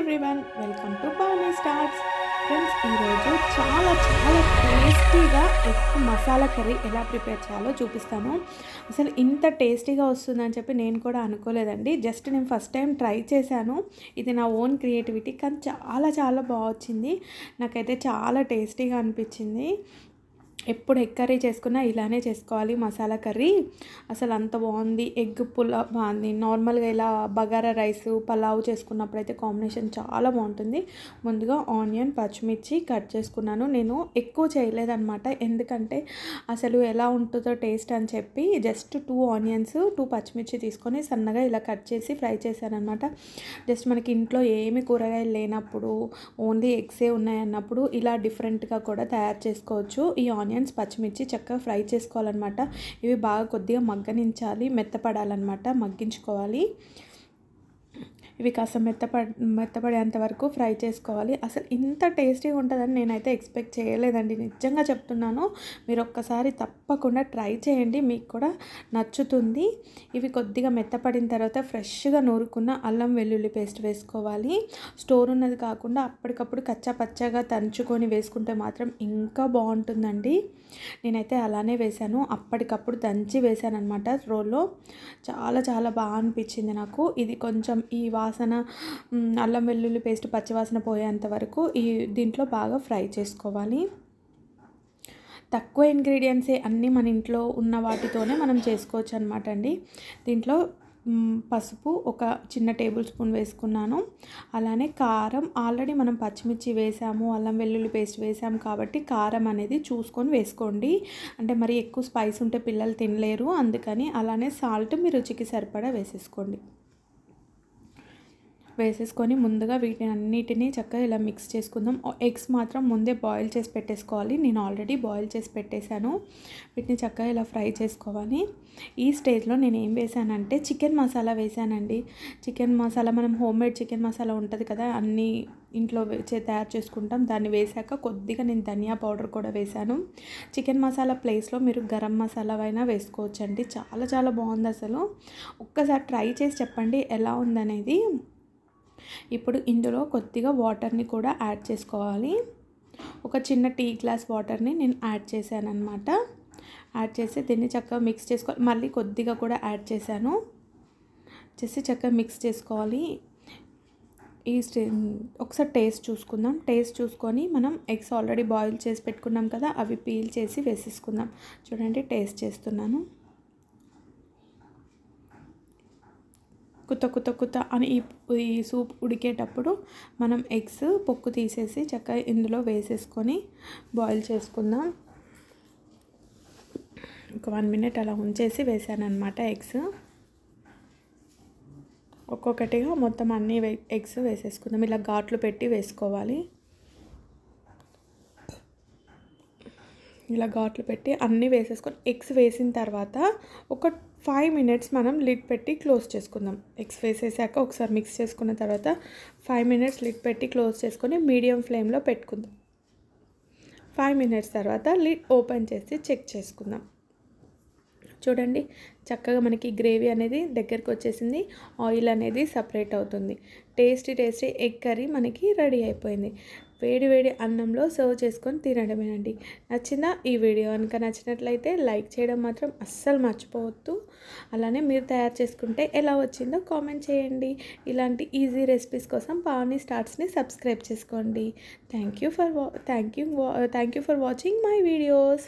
everyone welcome to పానీ stars friends ఈరోజు చాలా చాలా టేస్టీగా ఎక్కువ మసాలా కర్రీ ఎలా ప్రిపేర్ చేయాలో చూపిస్తాను అసలు ఇంత టేస్టీగా వస్తుందని చెప్పి నేను కూడా అనుకోలేదండి జస్ట్ నేను ఫస్ట్ టైం ట్రై చేశాను ఇది నా ఓన్ క్రియేటివిటీ కానీ చాలా చాలా బాగా వచ్చింది నాకైతే చాలా టేస్టీగా అనిపించింది ఎప్పుడు ఎగ్ కర్రీ చేసుకున్నా ఇలానే చేసుకోవాలి మసాలా కర్రీ అసలు అంత బాగుంది ఎగ్ పులా బాగుంది నార్మల్గా ఇలా బగారా రైస్ పలావ్ అయితే కాంబినేషన్ చాలా బాగుంటుంది ముందుగా ఆనియన్ పచ్చిమిర్చి కట్ చేసుకున్నాను నేను ఎక్కువ చేయలేదన్నమాట ఎందుకంటే అసలు ఎలా ఉంటుందో టేస్ట్ అని చెప్పి జస్ట్ టూ ఆనియన్స్ టూ పచ్చిమిర్చి తీసుకొని సన్నగా ఇలా కట్ చేసి ఫ్రై చేశానమాట జస్ట్ మనకి ఇంట్లో ఏమి కూరగాయలు లేనప్పుడు ఓన్లీ ఎగ్సే ఉన్నాయన్నప్పుడు ఇలా డిఫరెంట్గా కూడా తయారు చేసుకోవచ్చు ఈ ఆనియన్ ఆనియన్స్ పచ్చిమిర్చి చక్కగా ఫ్రై చేసుకోవాలన్నమాట ఇవి బాగా కొద్దిగా మగ్గనించాలి మెత్తపడాలన్నమాట మగ్గించుకోవాలి ఇవి కాస్త మెత్తప మెత్తపడేంత వరకు ఫ్రై చేసుకోవాలి అసలు ఇంత టేస్టీగా ఉంటుందని నేనైతే ఎక్స్పెక్ట్ చేయలేదండి నిజంగా చెప్తున్నాను మీరు ఒక్కసారి తప్పకుండా ట్రై చేయండి మీకు కూడా నచ్చుతుంది ఇవి కొద్దిగా మెత్తపడిన తర్వాత ఫ్రెష్గా నూరుకున్న అల్లం వెల్లుల్లి పేస్ట్ వేసుకోవాలి స్టోర్ ఉన్నది కాకుండా అప్పటికప్పుడు కచ్చా పచ్చగా తంచుకొని వేసుకుంటే మాత్రం ఇంకా బాగుంటుందండి నేనైతే అలానే వేశాను అప్పటికప్పుడు దంచి వేశాను అనమాట రోల్లో చాలా చాలా బాగా అనిపించింది నాకు ఇది కొంచెం ఈ వా వాసన అల్లం వెల్లుల్లి పేస్ట్ పచ్చివాసన పోయేంత వరకు ఈ దీంట్లో బాగా ఫ్రై చేసుకోవాలి తక్కువ ఇంగ్రీడియంట్సే అన్నీ మన ఇంట్లో ఉన్న వాటితోనే మనం చేసుకోవచ్చు అనమాట అండి దీంట్లో పసుపు ఒక చిన్న టేబుల్ స్పూన్ వేసుకున్నాను అలానే కారం ఆల్రెడీ మనం పచ్చిమిర్చి వేసాము అల్లం వెల్లుల్లి పేస్ట్ వేసాము కాబట్టి కారం అనేది చూసుకొని వేసుకోండి అంటే మరి ఎక్కువ స్పైస్ ఉంటే పిల్లలు తినలేరు అందుకని అలానే సాల్ట్ మీ రుచికి సరిపడా వేసేసుకోండి వేసేసుకొని ముందుగా వీటిని అన్నిటినీ చక్కగా ఇలా మిక్స్ చేసుకుందాం ఎగ్స్ మాత్రం ముందే బాయిల్ చేసి పెట్టేసుకోవాలి నేను ఆల్రెడీ బాయిల్ చేసి పెట్టేశాను వీటిని చక్కగా ఇలా ఫ్రై చేసుకోవాలి ఈ స్టేజ్లో నేను ఏం వేసానంటే చికెన్ మసాలా వేసానండి చికెన్ మసాలా మనం హోమ్ మేడ్ చికెన్ మసాలా ఉంటుంది కదా అన్నీ ఇంట్లో తయారు చేసుకుంటాం దాన్ని వేసాక కొద్దిగా నేను ధనియా పౌడర్ కూడా వేశాను చికెన్ మసాలా ప్లేస్లో మీరు గరం మసాలా అయినా వేసుకోవచ్చండి చాలా చాలా బాగుంది అసలు ఒక్కసారి ట్రై చేసి చెప్పండి ఎలా ఉందనేది ఇప్పుడు ఇందులో కొద్దిగా వాటర్ని కూడా యాడ్ చేసుకోవాలి ఒక చిన్న టీ గ్లాస్ వాటర్ని నేను యాడ్ చేశాను అనమాట యాడ్ చేసి దీన్ని చక్కగా మిక్స్ చేసుకోవాలి మళ్ళీ కొద్దిగా కూడా యాడ్ చేశాను చేసి చక్కగా మిక్స్ చేసుకోవాలి ఈ ఒకసారి టేస్ట్ చూసుకుందాం టేస్ట్ చూసుకొని మనం ఎగ్స్ ఆల్రెడీ బాయిల్ చేసి పెట్టుకున్నాం కదా అవి పీల్ చేసి వేసేసుకుందాం చూడండి టేస్ట్ చేస్తున్నాను కుత కుత కుత అని ఈ ఈ సూప్ ఉడికేటప్పుడు మనం ఎగ్స్ పొక్కు తీసేసి చక్కగా ఇందులో వేసేసుకొని బాయిల్ చేసుకుందాం ఒక వన్ మినిట్ అలా ఉంచేసి వేసానమాట ఎగ్స్ ఒక్కొక్కటిగా మొత్తం అన్ని ఎగ్స్ వేసేసుకుందాం ఇలా ఘాట్లు పెట్టి వేసుకోవాలి ఇలా ఘాట్లు పెట్టి అన్నీ వేసేసుకొని ఎగ్స్ వేసిన తర్వాత ఒక ఫైవ్ మినిట్స్ మనం లిడ్ పెట్టి క్లోజ్ చేసుకుందాం ఎగ్స్ వేసేసాక ఒకసారి మిక్స్ చేసుకున్న తర్వాత ఫైవ్ మినిట్స్ లిడ్ పెట్టి క్లోజ్ చేసుకొని మీడియం ఫ్లేమ్లో పెట్టుకుందాం ఫైవ్ మినిట్స్ తర్వాత లిడ్ ఓపెన్ చేసి చెక్ చేసుకుందాం చూడండి చక్కగా మనకి గ్రేవీ అనేది దగ్గరకు వచ్చేసింది ఆయిల్ అనేది సపరేట్ అవుతుంది టేస్టీ టేస్టీ ఎగ్ కర్రీ మనకి రెడీ అయిపోయింది వేడి వేడి అన్నంలో సర్వ్ చేసుకొని తినడమేనండి నచ్చిందా ఈ వీడియో కనుక నచ్చినట్లయితే లైక్ చేయడం మాత్రం అస్సలు మర్చిపోవద్దు అలానే మీరు తయారు చేసుకుంటే ఎలా వచ్చిందో కామెంట్ చేయండి ఇలాంటి ఈజీ రెసిపీస్ కోసం పావని స్టార్ట్స్ని సబ్స్క్రైబ్ చేసుకోండి థ్యాంక్ యూ ఫర్ వా thank you thank you for watching my videos